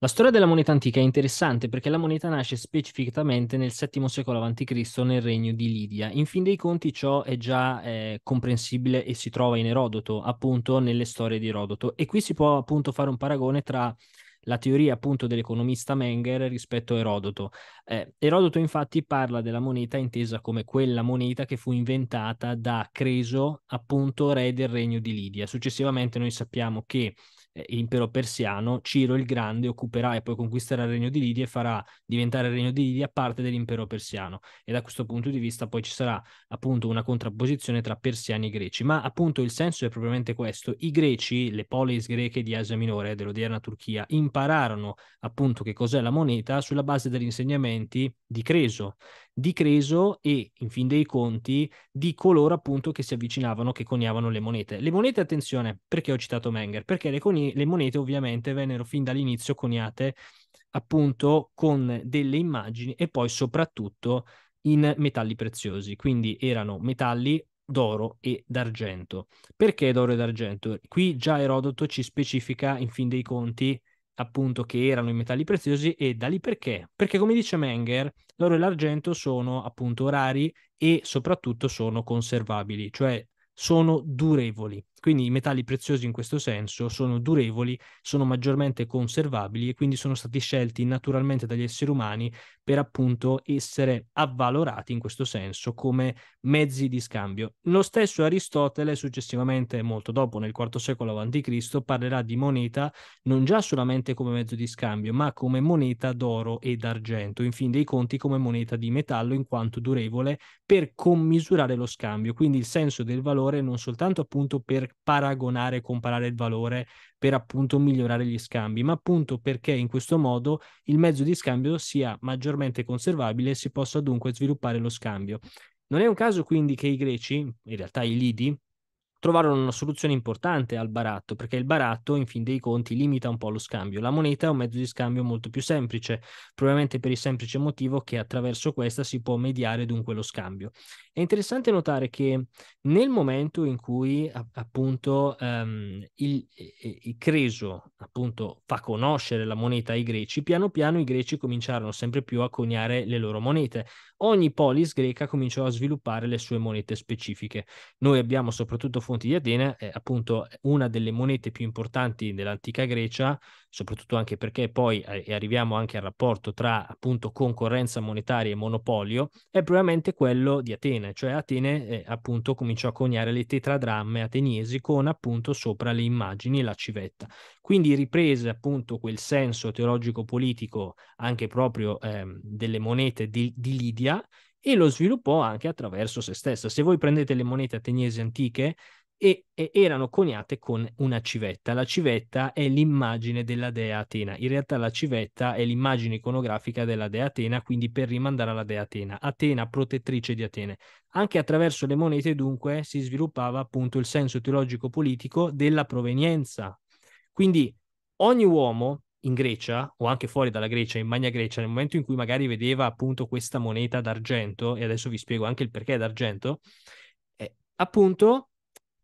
La storia della moneta antica è interessante perché la moneta nasce specificatamente nel VII secolo a.C. nel regno di Lidia. In fin dei conti ciò è già eh, comprensibile e si trova in Erodoto, appunto nelle storie di Erodoto. E qui si può appunto fare un paragone tra la teoria appunto dell'economista Menger rispetto a Erodoto. Eh, Erodoto infatti parla della moneta intesa come quella moneta che fu inventata da Creso, appunto re del regno di Lidia. Successivamente noi sappiamo che eh, l'impero persiano, Ciro il Grande, occuperà e poi conquisterà il regno di Lidia e farà diventare il regno di Lidia parte dell'impero persiano. E da questo punto di vista poi ci sarà appunto una contrapposizione tra persiani e greci. Ma appunto il senso è propriamente questo. I greci, le polis greche di Asia Minore, dell'odierna Turchia, in impararono appunto che cos'è la moneta sulla base degli insegnamenti di Creso, di Creso e in fin dei conti di coloro appunto che si avvicinavano, che coniavano le monete. Le monete, attenzione, perché ho citato Menger? Perché le, coni- le monete ovviamente vennero fin dall'inizio coniate appunto con delle immagini e poi soprattutto in metalli preziosi, quindi erano metalli d'oro e d'argento. Perché d'oro e d'argento? Qui già Erodoto ci specifica in fin dei conti appunto che erano i metalli preziosi e da lì perché? Perché come dice Menger, l'oro e l'argento sono appunto rari e soprattutto sono conservabili, cioè sono durevoli. Quindi i metalli preziosi in questo senso sono durevoli, sono maggiormente conservabili e quindi sono stati scelti naturalmente dagli esseri umani per appunto essere avvalorati in questo senso come mezzi di scambio. Lo stesso Aristotele successivamente, molto dopo, nel IV secolo a.C., parlerà di moneta non già solamente come mezzo di scambio, ma come moneta d'oro e d'argento, in fin dei conti come moneta di metallo in quanto durevole per commisurare lo scambio, quindi il senso del valore non soltanto appunto per per paragonare comparare il valore per appunto migliorare gli scambi, ma appunto perché in questo modo il mezzo di scambio sia maggiormente conservabile e si possa dunque sviluppare lo scambio. Non è un caso quindi che i greci, in realtà i lidi, trovarono una soluzione importante al baratto, perché il baratto, in fin dei conti, limita un po' lo scambio. La moneta è un mezzo di scambio molto più semplice, probabilmente per il semplice motivo che attraverso questa si può mediare dunque lo scambio. È interessante notare che nel momento in cui appunto ehm, il, il Creso appunto fa conoscere la moneta ai greci, piano piano i greci cominciarono sempre più a coniare le loro monete. Ogni polis greca cominciò a sviluppare le sue monete specifiche. Noi abbiamo soprattutto confronti di Atene, è appunto una delle monete più importanti dell'antica Grecia, soprattutto anche perché poi eh, arriviamo anche al rapporto tra appunto concorrenza monetaria e monopolio, è probabilmente quello di Atene, cioè Atene eh, appunto cominciò a coniare le tetradramme ateniesi con appunto sopra le immagini la civetta. Quindi riprese appunto quel senso teologico-politico anche proprio eh, delle monete di, di Lidia e lo sviluppò anche attraverso se stessa. Se voi prendete le monete ateniesi antiche, e, e, erano coniate con una civetta. La civetta è l'immagine della dea Atena. In realtà la civetta è l'immagine iconografica della dea Atena, quindi per rimandare alla dea Atena, Atena protettrice di Atene. Anche attraverso le monete dunque si sviluppava appunto il senso teologico-politico della provenienza. Quindi ogni uomo in Grecia o anche fuori dalla Grecia, in Magna Grecia, nel momento in cui magari vedeva appunto questa moneta d'argento, e adesso vi spiego anche il perché d'argento, eh, appunto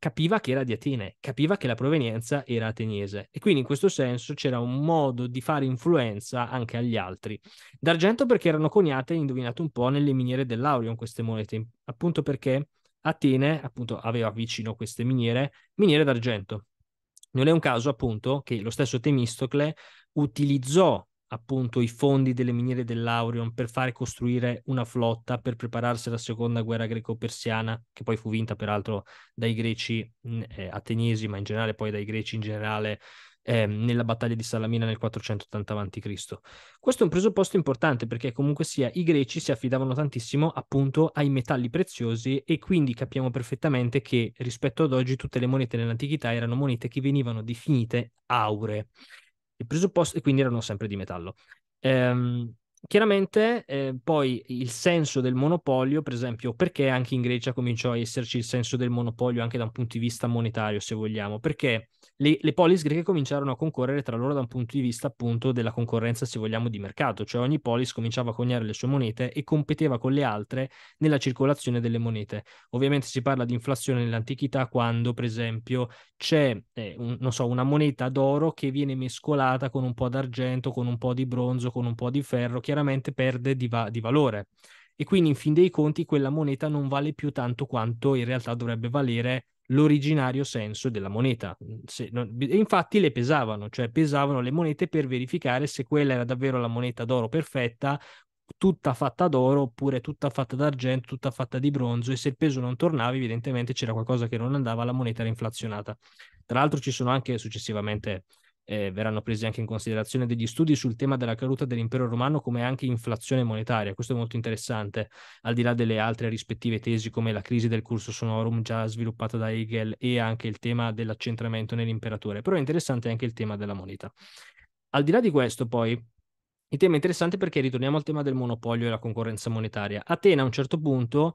capiva che era di Atene, capiva che la provenienza era ateniese e quindi in questo senso c'era un modo di fare influenza anche agli altri. D'argento perché erano coniate, indovinate un po', nelle miniere dell'Aurion queste monete, appunto perché Atene appunto, aveva vicino queste miniere, miniere d'argento. Non è un caso appunto che lo stesso Temistocle utilizzò appunto i fondi delle miniere dell'Aurion per fare costruire una flotta per prepararsi alla seconda guerra greco-persiana, che poi fu vinta peraltro dai greci eh, ateniesi, ma in generale poi dai greci in generale eh, nella battaglia di Salamina nel 480 a.C. Questo è un presupposto importante perché comunque sia i greci si affidavano tantissimo appunto ai metalli preziosi e quindi capiamo perfettamente che rispetto ad oggi tutte le monete nell'antichità erano monete che venivano definite auree. Il presupposto, e quindi erano sempre di metallo. Ehm, Chiaramente eh, poi il senso del monopolio, per esempio, perché anche in Grecia cominciò a esserci il senso del monopolio anche da un punto di vista monetario, se vogliamo, perché le, le polis greche cominciarono a concorrere tra loro da un punto di vista appunto della concorrenza, se vogliamo, di mercato, cioè ogni polis cominciava a coniare le sue monete e competeva con le altre nella circolazione delle monete. Ovviamente si parla di inflazione nell'antichità quando, per esempio, c'è eh, un, so, una moneta d'oro che viene mescolata con un po' d'argento, con un po' di bronzo, con un po' di ferro, che chiaramente perde di, va- di valore e quindi in fin dei conti quella moneta non vale più tanto quanto in realtà dovrebbe valere l'originario senso della moneta. Se, no, infatti le pesavano, cioè pesavano le monete per verificare se quella era davvero la moneta d'oro perfetta, tutta fatta d'oro oppure tutta fatta d'argento, tutta fatta di bronzo e se il peso non tornava evidentemente c'era qualcosa che non andava, la moneta era inflazionata. Tra l'altro ci sono anche successivamente eh, verranno presi anche in considerazione degli studi sul tema della caduta dell'impero romano come anche inflazione monetaria. Questo è molto interessante, al di là delle altre rispettive tesi come la crisi del curso sonorum già sviluppata da Hegel e anche il tema dell'accentramento nell'imperatore, però è interessante anche il tema della moneta. Al di là di questo poi, il tema è interessante perché ritorniamo al tema del monopolio e la concorrenza monetaria. Atena a un certo punto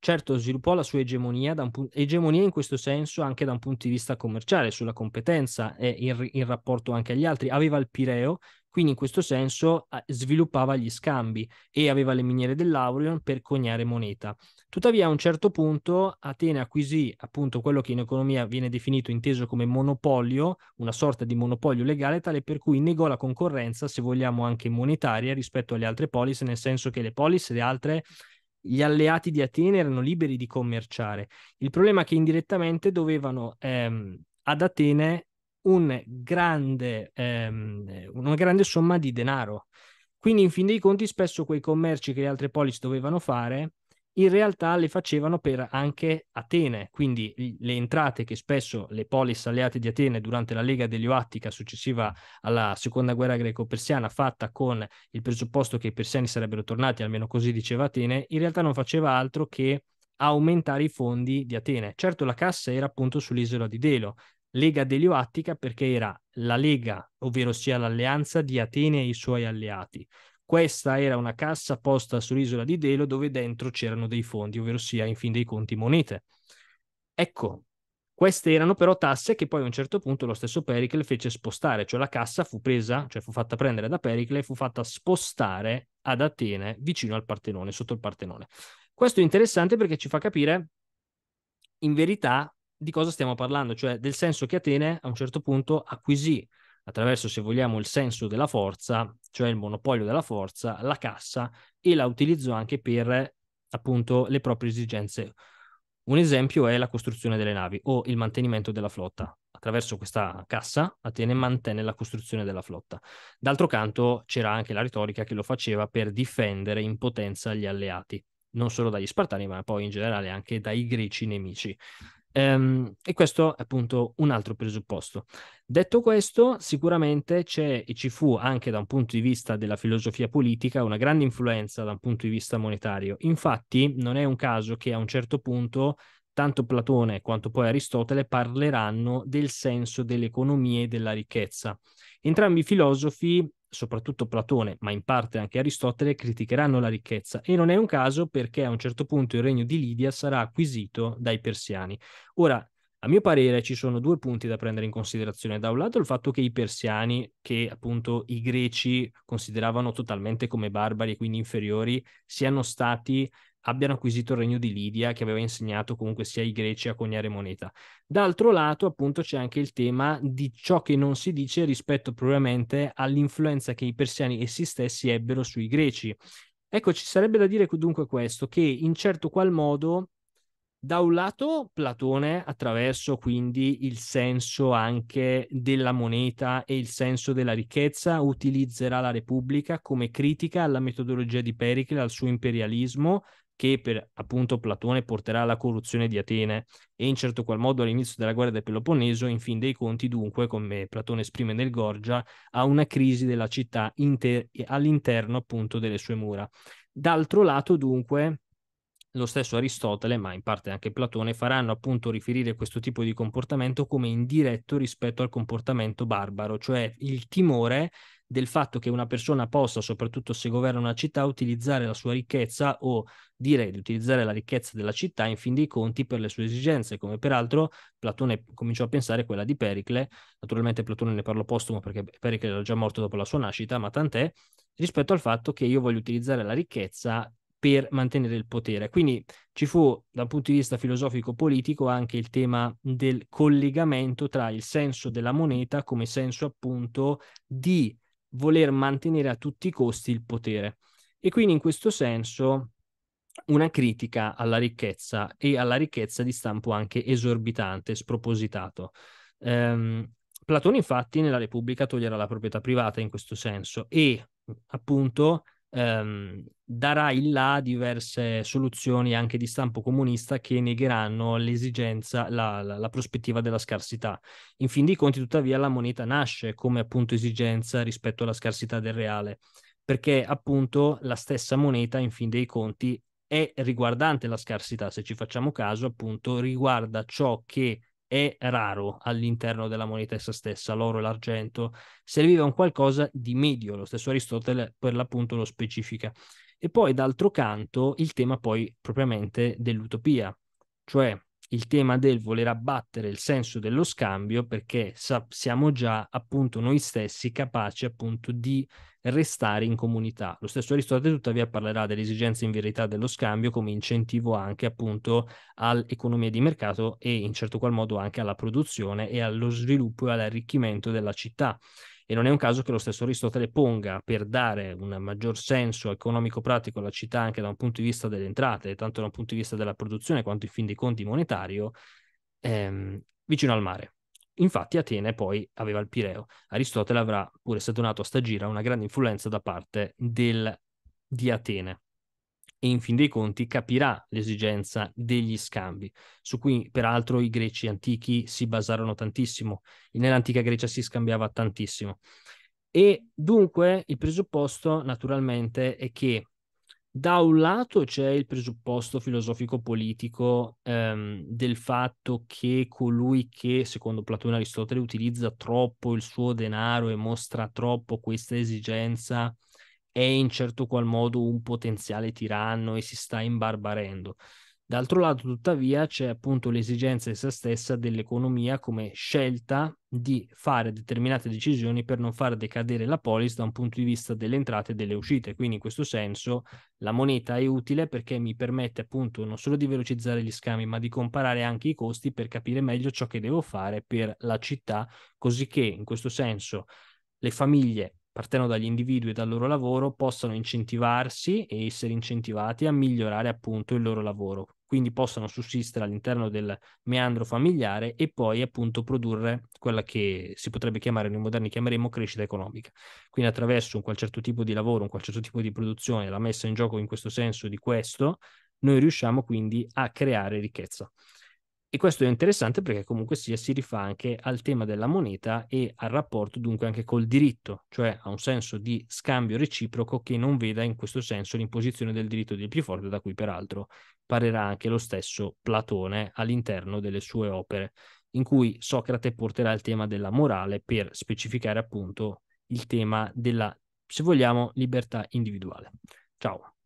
Certo, sviluppò la sua egemonia, pu- egemonia in questo senso anche da un punto di vista commerciale, sulla competenza e il, in rapporto anche agli altri. Aveva il Pireo, quindi in questo senso sviluppava gli scambi e aveva le miniere dell'Aurion per coniare moneta. Tuttavia a un certo punto Atene acquisì appunto quello che in economia viene definito inteso come monopolio, una sorta di monopolio legale tale per cui negò la concorrenza, se vogliamo anche monetaria, rispetto alle altre polis, nel senso che le polis, le altre gli alleati di Atene erano liberi di commerciare. Il problema è che indirettamente dovevano ehm, ad Atene un grande, ehm, una grande somma di denaro. Quindi, in fin dei conti, spesso quei commerci che le altre polis dovevano fare in realtà le facevano per anche Atene, quindi le entrate che spesso le polis alleate di Atene durante la Lega dell'Ioattica successiva alla seconda guerra greco-persiana fatta con il presupposto che i persiani sarebbero tornati, almeno così diceva Atene, in realtà non faceva altro che aumentare i fondi di Atene. Certo la cassa era appunto sull'isola di Delo, Lega Delioattica perché era la Lega, ovvero sia l'alleanza di Atene e i suoi alleati. Questa era una cassa posta sull'isola di Delo dove dentro c'erano dei fondi, ovvero sia in fin dei conti monete. Ecco, queste erano però tasse che poi a un certo punto lo stesso Pericle fece spostare, cioè la cassa fu presa, cioè fu fatta prendere da Pericle e fu fatta spostare ad Atene vicino al Partenone, sotto il Partenone. Questo è interessante perché ci fa capire in verità di cosa stiamo parlando, cioè del senso che Atene a un certo punto acquisì attraverso, se vogliamo, il senso della forza, cioè il monopolio della forza, la cassa e la utilizzo anche per appunto le proprie esigenze. Un esempio è la costruzione delle navi o il mantenimento della flotta. Attraverso questa cassa Atene mantenne la costruzione della flotta. D'altro canto c'era anche la retorica che lo faceva per difendere in potenza gli alleati, non solo dagli Spartani, ma poi in generale anche dai greci nemici. Um, e questo è appunto un altro presupposto. Detto questo, sicuramente c'è e ci fu anche da un punto di vista della filosofia politica una grande influenza da un punto di vista monetario. Infatti, non è un caso che a un certo punto tanto Platone quanto poi Aristotele parleranno del senso dell'economia e della ricchezza. Entrambi i filosofi soprattutto Platone, ma in parte anche Aristotele, criticheranno la ricchezza e non è un caso perché a un certo punto il regno di Lidia sarà acquisito dai persiani. Ora, a mio parere ci sono due punti da prendere in considerazione. Da un lato il fatto che i persiani, che appunto i greci consideravano totalmente come barbari e quindi inferiori, siano stati abbiano acquisito il regno di Lidia che aveva insegnato comunque sia i greci a coniare moneta. D'altro lato, appunto, c'è anche il tema di ciò che non si dice rispetto probabilmente all'influenza che i persiani essi stessi ebbero sui greci. Ecco, ci sarebbe da dire dunque questo, che in certo qual modo da un lato Platone attraverso quindi il senso anche della moneta e il senso della ricchezza utilizzerà la Repubblica come critica alla metodologia di Pericle, al suo imperialismo, che per appunto Platone porterà alla corruzione di Atene e in certo qual modo all'inizio della guerra del Peloponneso, in fin dei conti dunque, come Platone esprime nel Gorgia, a una crisi della città inter- all'interno appunto delle sue mura. D'altro lato dunque, lo stesso Aristotele, ma in parte anche Platone, faranno appunto riferire questo tipo di comportamento come indiretto rispetto al comportamento barbaro, cioè il timore del fatto che una persona possa, soprattutto se governa una città, utilizzare la sua ricchezza o dire di utilizzare la ricchezza della città in fin dei conti per le sue esigenze, come peraltro Platone cominciò a pensare quella di Pericle, naturalmente Platone ne parlò postumo perché Pericle era già morto dopo la sua nascita, ma tant'è, rispetto al fatto che io voglio utilizzare la ricchezza per mantenere il potere. Quindi ci fu dal punto di vista filosofico-politico anche il tema del collegamento tra il senso della moneta come senso appunto di voler mantenere a tutti i costi il potere. E quindi in questo senso una critica alla ricchezza e alla ricchezza di stampo anche esorbitante, spropositato. Ehm, Platone infatti nella Repubblica toglierà la proprietà privata in questo senso e appunto ehm, darà in là diverse soluzioni anche di stampo comunista che negheranno l'esigenza, la, la, la, prospettiva della scarsità. In fin dei conti, tuttavia, la moneta nasce come appunto esigenza rispetto alla scarsità del reale, perché appunto la stessa moneta, in fin dei conti, è riguardante la scarsità, se ci facciamo caso, appunto, riguarda ciò che è raro all'interno della moneta essa stessa, l'oro e l'argento, serviva un qualcosa di medio, lo stesso Aristotele per l'appunto lo specifica. E poi d'altro canto il tema poi propriamente dell'utopia, cioè il tema del voler abbattere il senso dello scambio perché sa- siamo già appunto noi stessi capaci appunto di restare in comunità. Lo stesso Aristotele tuttavia parlerà dell'esigenza in verità dello scambio come incentivo anche appunto all'economia di mercato e in certo qual modo anche alla produzione e allo sviluppo e all'arricchimento della città. E non è un caso che lo stesso Aristotele ponga per dare un maggior senso economico-pratico alla città anche da un punto di vista delle entrate, tanto da un punto di vista della produzione quanto in fin dei conti monetario, ehm, vicino al mare. Infatti Atene poi aveva il Pireo. Aristotele avrà, pur essendo nato a Stagira una grande influenza da parte del, di Atene e in fin dei conti capirà l'esigenza degli scambi, su cui peraltro i greci antichi si basarono tantissimo, nell'antica Grecia si scambiava tantissimo. E dunque il presupposto naturalmente è che da un lato c'è il presupposto filosofico-politico ehm, del fatto che colui che, secondo Platone e Aristotele, utilizza troppo il suo denaro e mostra troppo questa esigenza è in certo qual modo un potenziale tiranno e si sta imbarbarendo. D'altro lato, tuttavia, c'è appunto l'esigenza essa stessa dell'economia come scelta di fare determinate decisioni per non far decadere la polis da un punto di vista delle entrate e delle uscite. Quindi, in questo senso, la moneta è utile perché mi permette appunto non solo di velocizzare gli scambi, ma di comparare anche i costi per capire meglio ciò che devo fare per la città, così che in questo senso le famiglie partendo dagli individui e dal loro lavoro, possano incentivarsi e essere incentivati a migliorare appunto il loro lavoro. Quindi possano sussistere all'interno del meandro familiare e poi appunto produrre quella che si potrebbe chiamare, noi moderni chiameremo crescita economica. Quindi attraverso un qual certo tipo di lavoro, un qual certo tipo di produzione, la messa in gioco in questo senso di questo, noi riusciamo quindi a creare ricchezza. E questo è interessante perché comunque sia, si rifà anche al tema della moneta e al rapporto dunque anche col diritto, cioè a un senso di scambio reciproco che non veda in questo senso l'imposizione del diritto del più forte, da cui peraltro parlerà anche lo stesso Platone all'interno delle sue opere, in cui Socrate porterà il tema della morale per specificare appunto il tema della, se vogliamo, libertà individuale. Ciao.